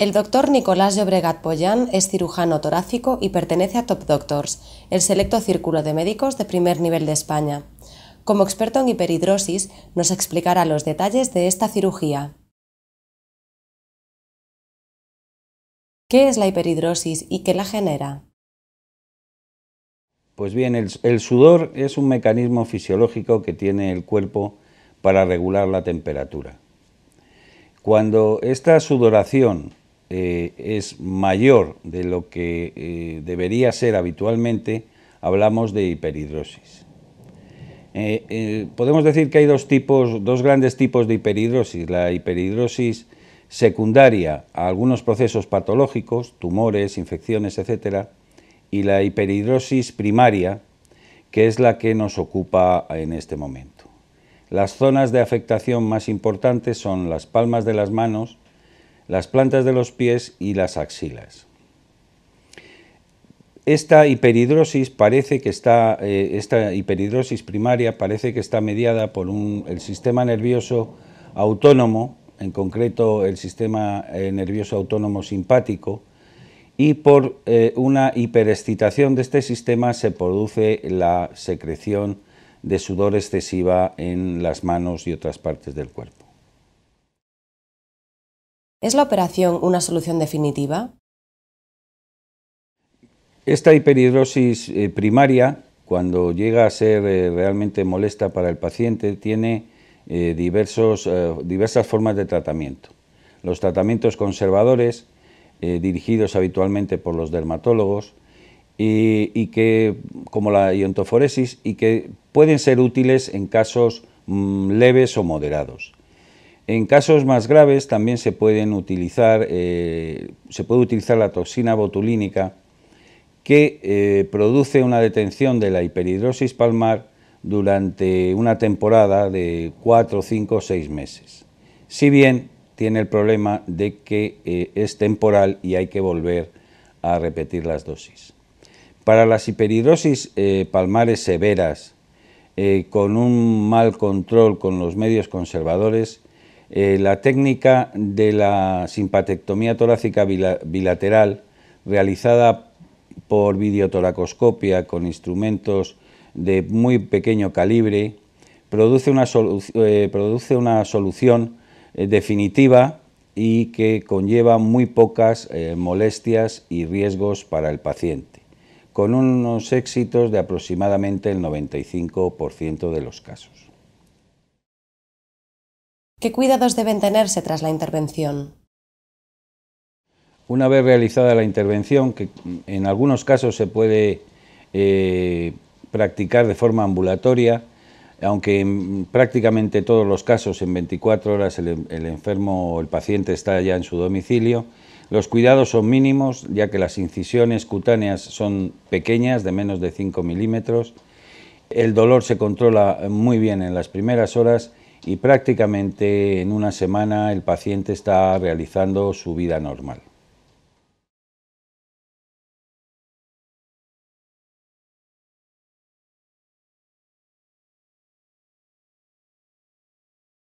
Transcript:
El doctor Nicolás Llobregat Pollán es cirujano torácico y pertenece a Top Doctors, el selecto círculo de médicos de primer nivel de España. Como experto en hiperhidrosis, nos explicará los detalles de esta cirugía. ¿Qué es la hiperhidrosis y qué la genera? Pues bien, el sudor es un mecanismo fisiológico que tiene el cuerpo para regular la temperatura. Cuando esta sudoración eh, es mayor de lo que eh, debería ser habitualmente, hablamos de hiperhidrosis. Eh, podemos decir que hay dos tipos, dos grandes tipos de hiperhidrosis. La hiperhidrosis secundaria a algunos procesos patológicos, tumores, infecciones, etc., y la hiperhidrosis primaria, que es la que nos ocupa en este momento. Las zonas de afectación más importantes son las palmas de las manos, las plantas de los pies y las axilas. Esta hiperhidrosis, parece que está, eh, esta primaria parece que está mediada por el sistema nervioso autónomo, en concreto el sistema eh, nervioso autónomo simpático, y por eh, una hiperexcitación de este sistema se produce la secreción de sudor excesiva en las manos y otras partes del cuerpo. ¿Es la operación una solución definitiva? Esta hiperhidrosis eh, primaria, cuando llega a ser eh, realmente molesta para el paciente, tiene eh, diversas formas de tratamiento. Los tratamientos conservadores, dirigidos habitualmente por los dermatólogos, y, como la iontoforesis, y que pueden ser útiles en casos mm, leves o moderados. En casos más graves también se, pueden utilizar, eh, se puede utilizar la toxina botulínica que eh, produce una detención de la hiperhidrosis palmar durante una temporada de 4, 5, o 6 meses. Si bien tiene el problema de que eh, es temporal y hay que volver a repetir las dosis. Para las hiperhidrosis palmares severas, con un mal control con los medios conservadores, eh, la técnica de la simpatectomía torácica bilateral realizada por videotoracoscopia con instrumentos de muy pequeño calibre produce una, eh, solución eh, definitiva y que conlleva muy pocas molestias y riesgos para el paciente, con unos éxitos de aproximadamente el 95% de los casos. ¿Qué cuidados deben tenerse tras la intervención? Una vez realizada la intervención, que en algunos casos se puede eh, practicar de forma ambulatoria, aunque en prácticamente todos los casos, en 24 horas, el, el enfermo o el paciente está ya en su domicilio, los cuidados son mínimos, ya que las incisiones cutáneas son pequeñas, de menos de 5 milímetros. El dolor se controla muy bien en las primeras horas y prácticamente en una semana el paciente está realizando su vida normal.